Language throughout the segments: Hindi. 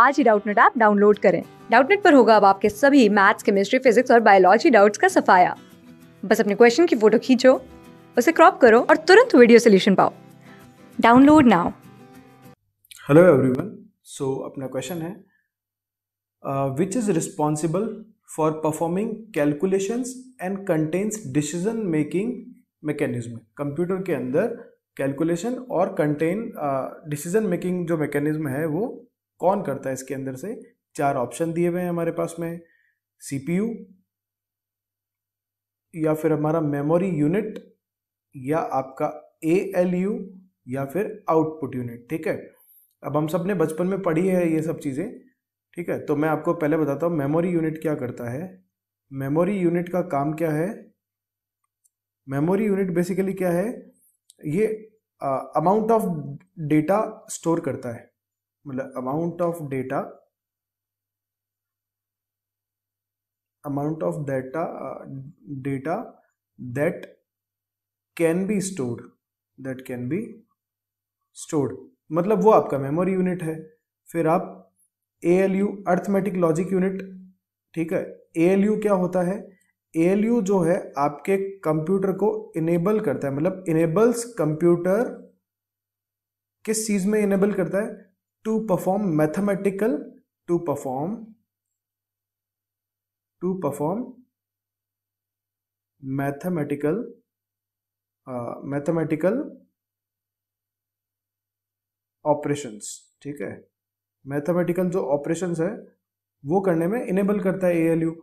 आज ही डाउटनेट ऐप डाउनलोड करें डाउटनेट पर होगा अब आपके सभी मैथ्स केमिस्ट्री फिजिक्स और बायोलॉजी डाउट्स का सफाया बस अपने क्वेश्चन की फोटो खींचो उसे क्रॉप करो और तुरंत वीडियो सोल्यूशन पाओ download now hello everyone so अपना क्वेश्चन है which is responsible for performing calculation and contains decision making mechanism computer के अंदर कैलकुलेशन और कंटेन डिसीजन मेकिंग जो मैकेनिज्म है वो कौन करता है इसके अंदर से चार ऑप्शन दिए हुए हैं हमारे पास में सीपीयू या फिर हमारा मेमोरी यूनिट या आपका यू या फिर आउटपुट यूनिट ठीक है अब हम सब ने बचपन में पढ़ी है ये सब चीज़ें ठीक है तो मैं आपको पहले बताता हूँ मेमोरी यूनिट क्या करता है मेमोरी यूनिट का काम क्या है मेमोरी यूनिट बेसिकली क्या है ये अमाउंट ऑफ डेटा स्टोर करता है मतलब amount of data amount of data data that can be stored that can be stored मतलब वो आपका मेमोरी यूनिट है फिर आप A L U arithmetic logic unit ठीक है ए एल यू क्या होता है ए एल यू जो है आपके कंप्यूटर को इनेबल करता है मतलब इनेबल्स कंप्यूटर किस चीज में इनेबल करता है to perform mathematical to perform to perform mathematical mathematical mathematical operations uh, ठीक है मैथमेटिकल जो ऑपरेशंस है वो करने में इनेबल करता है एएलयू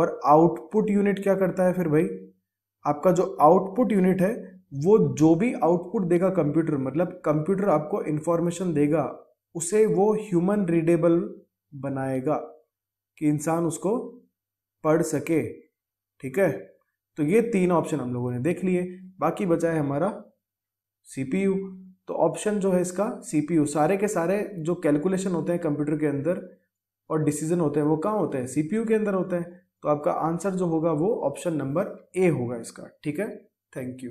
और आउटपुट यूनिट क्या करता है फिर भाई आपका जो आउटपुट यूनिट है वो जो भी आउटपुट देगा कंप्यूटर मतलब कंप्यूटर आपको इंफॉर्मेशन देगा उसे वो ह्यूमन रीडेबल बनाएगा कि इंसान उसको पढ़ सके ठीक है तो ये तीन ऑप्शन हम लोगों ने देख लिए बाकी बचा है हमारा सीपीयू तो ऑप्शन जो है इसका सीपीयू सारे के सारे जो कैलकुलेशन होते हैं कंप्यूटर के अंदर और डिसीजन होते हैं वो कहाँ होते हैं सीपीयू के अंदर होते हैं तो आपका आंसर जो होगा वो ऑप्शन नंबर ए होगा इसका ठीक है थैंक यू